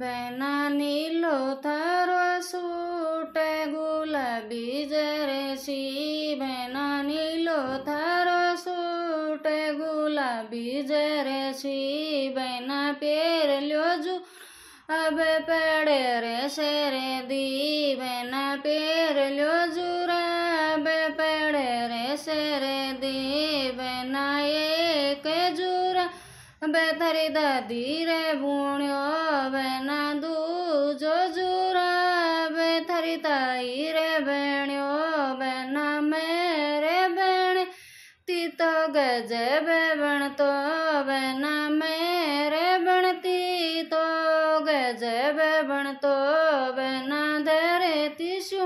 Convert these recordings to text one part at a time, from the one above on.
बैना नीलो थरवा सूट गुलाबी जरे सी बैना नीलो थरवा सूट गुलाबी जरे बैना पेर लो जो अब पड़े रे शेर दी बैना पेर लो जुरा अब पड़े रे शेर दी बैना ये बेथरे दादी रे बुण बना दूजो जूरा बेथरी ताई रे बेण्यो बना मेरे बेण तीत गजे बे बण तो बना मेरे बण तो गजे बे बण तो बना देरे तीसु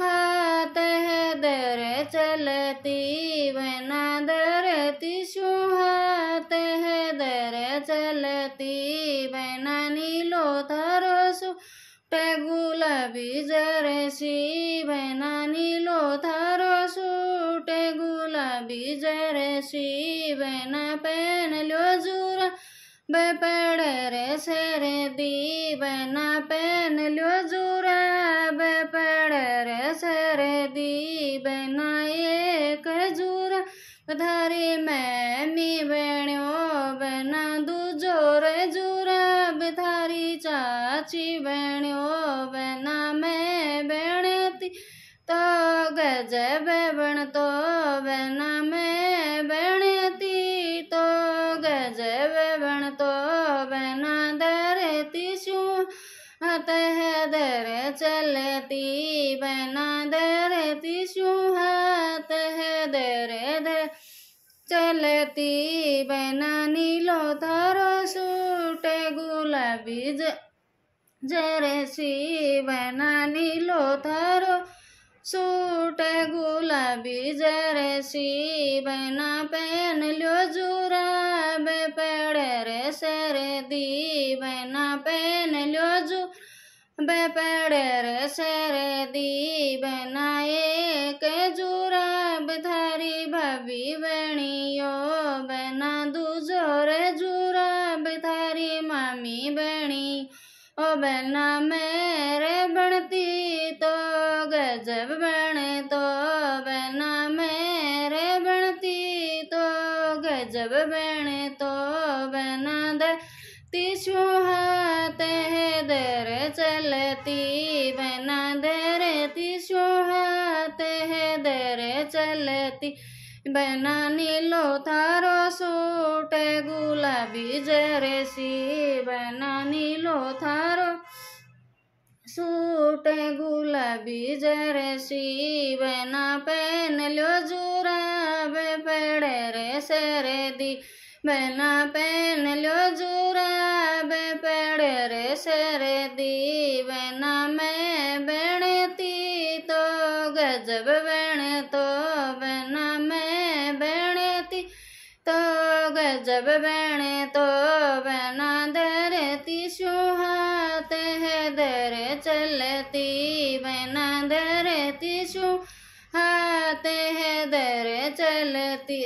हाथ है देरे चलती बना देरे तीसु ಗತಿ ಬೆನ ನಿಲೋಧರಸು ಟೆಗುಲ ಬಿಜರಸಿ ಬೆನ ನಿಲೋಧರಸು ಟೆಗುಲ ಬಿಜರಸಿ ಬೆನ ಪೆನಲ್ಯೋ ಜೂರ ಬೆಪಡರೆ ಸೆರೆ ದಿ ಬೆನ ಪೆನಲ್ಯೋ ಜೂರ ಬೆಪಡರೆ ಸೆರೆ ದಿ ಬೆನ ಏಕ ಜೂರ पधारे मैमी बेण्यो बना दू रे जूरा बिधारी चाची बेण्यो बना मैं बेणती तो गज बेबण तो बना मैं बेणती तो गज बेबण तो बना दरती शू हत है दर चलती बना दरती शू है चलती बहना नीलो थारो सूटे गुलाबी ज जरसी बहना नीलो थारो सूटे गुलाबी जरसी बहना पहन लो जुराबे पेड़ रे सर दी बहना पहन लो जू बेपड़ेर शेर दी बनाए के जुराब धारी भवी बेणियो बना दूजोर जुराब थारी मामी बेणी ओ बना मेरे बनती तो गजब बने तो बना मेरे बनती तो गजब बने तो बना दे तिशु हाथ चलती बना धरती सोहत है दर चलती बना नीलो थारो सूट गुलाबी जरसी बना नीलो थारो सूट गुलाबी जरसी बना पहन लो जुराब पड़े रे दी बना पहन लो जुराब पड़े रे दी गजब वेण तो बन में बेणती तो गजब वेण तो बना धरती सुहात है दर चलती बना धरती सुहात है दर चलती